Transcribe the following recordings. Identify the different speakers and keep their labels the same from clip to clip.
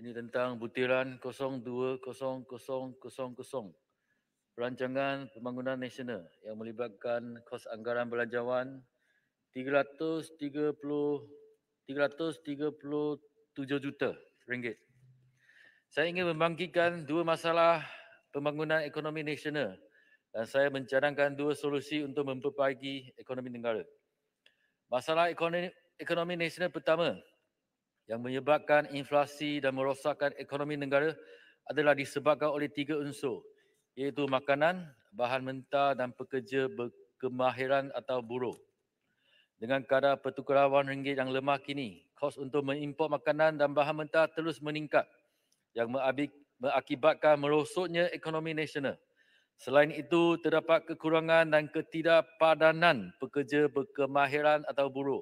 Speaker 1: Ini tentang butiran 020000 Perancangan Pembangunan Nasional yang melibatkan kos anggaran belanjawan 330 337 juta ringgit. Saya ingin membangkitkan dua masalah pembangunan ekonomi nasional dan saya mencadangkan dua solusi untuk memperbaiki ekonomi negara. Masalah ekonomi, ekonomi nasional pertama yang menyebabkan inflasi dan merosakkan ekonomi negara adalah disebabkan oleh tiga unsur iaitu makanan, bahan mentah dan pekerja berkemahiran atau buruh. Dengan kadar pertukarawan ringgit yang lemah kini, kos untuk mengimport makanan dan bahan mentah terus meningkat yang mengakibatkan merosotnya ekonomi nasional. Selain itu, terdapat kekurangan dan ketidakpadanan pekerja berkemahiran atau buruh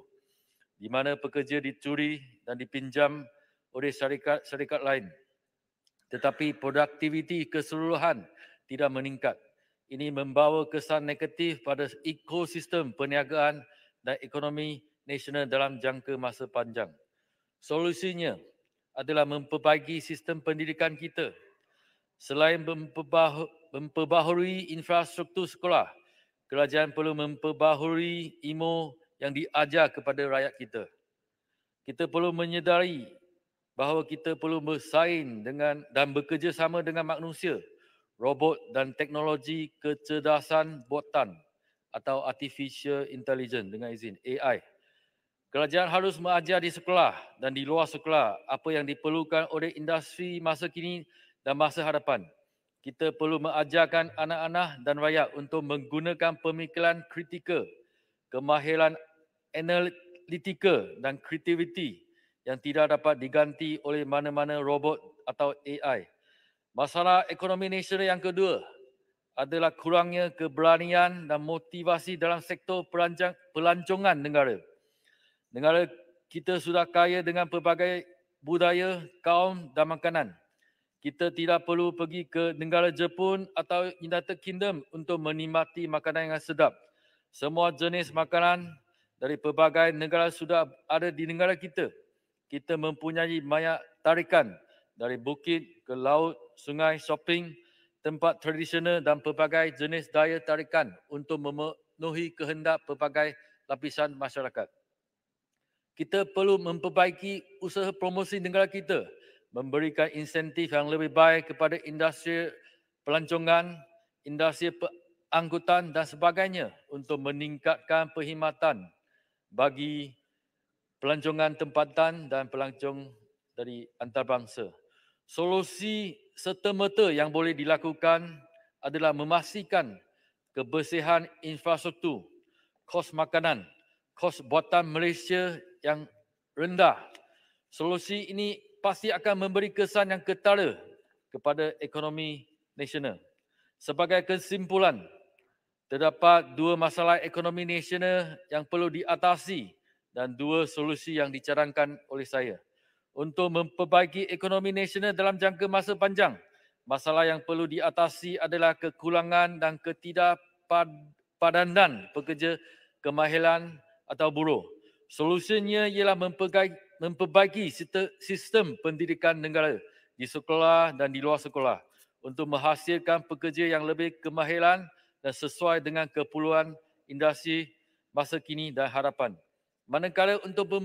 Speaker 1: di mana pekerja dicuri dan dipinjam oleh syarikat-syarikat lain. Tetapi produktiviti keseluruhan tidak meningkat. Ini membawa kesan negatif pada ekosistem perniagaan dan ekonomi nasional dalam jangka masa panjang. Solusinya adalah memperbaiki sistem pendidikan kita. Selain memperbaharui infrastruktur sekolah, kerajaan perlu memperbaharui IMO yang diajar kepada rakyat kita. Kita perlu menyedari bahawa kita perlu bersaing dengan dan bekerjasama dengan manusia, robot dan teknologi kecerdasan buatan atau artificial intelligence dengan izin AI. Kerajaan harus mengajar di sekolah dan di luar sekolah apa yang diperlukan oleh industri masa kini dan masa hadapan. Kita perlu mengajarkan anak-anak dan rakyat untuk menggunakan pemikiran kritikal, kemahiran analytical dan kreativiti yang tidak dapat diganti oleh mana-mana robot atau AI. Masalah ekonomi nasional yang kedua adalah kurangnya keberanian dan motivasi dalam sektor pelancongan negara. Negara kita sudah kaya dengan pelbagai budaya, kaum dan makanan. Kita tidak perlu pergi ke negara Jepun atau United Kingdom untuk menikmati makanan yang sedap. Semua jenis makanan dari pelbagai negara sudah ada di negara kita. Kita mempunyai banyak tarikan dari bukit ke laut, sungai, shopping, tempat tradisional dan pelbagai jenis daya tarikan untuk memenuhi kehendak pelbagai lapisan masyarakat. Kita perlu memperbaiki usaha promosi negara kita, memberikan insentif yang lebih baik kepada industri pelancongan, industri angkutan dan sebagainya untuk meningkatkan perkhidmatan bagi pelancongan tempatan dan pelancong dari antarabangsa. Solusi serta-merta yang boleh dilakukan adalah memastikan kebersihan infrastruktur, kos makanan, kos buatan Malaysia yang rendah. Solusi ini pasti akan memberi kesan yang ketara kepada ekonomi nasional. Sebagai kesimpulan, terdapat dua masalah ekonomi nasional yang perlu diatasi dan dua solusi yang dicarangkan oleh saya. Untuk memperbaiki ekonomi nasional dalam jangka masa panjang, masalah yang perlu diatasi adalah kekurangan dan ketidakpadanan pekerja kemahiran atau buruh. Solusinya ialah memperbaiki sistem pendidikan negara di sekolah dan di luar sekolah untuk menghasilkan pekerja yang lebih kemahiran, dan sesuai dengan keperluan industri masa kini dan harapan. Manakala untuk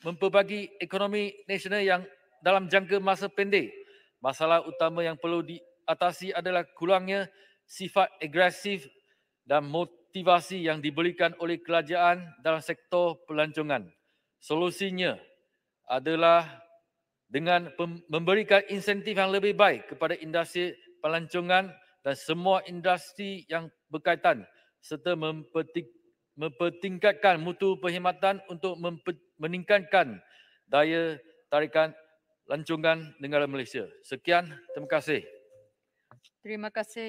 Speaker 1: memperbagi ekonomi nasional yang dalam jangka masa pendek, masalah utama yang perlu diatasi adalah kurangnya sifat agresif dan motivasi yang diberikan oleh kerajaan dalam sektor pelancongan. Solusinya adalah dengan memberikan insentif yang lebih baik kepada industri pelancongan dan semua industri yang berkaitan serta mempetik, mempertingkatkan mutu perkhidmatan untuk meningkatkan daya tarikan lancungan negara Malaysia. Sekian, terima kasih. Terima kasih.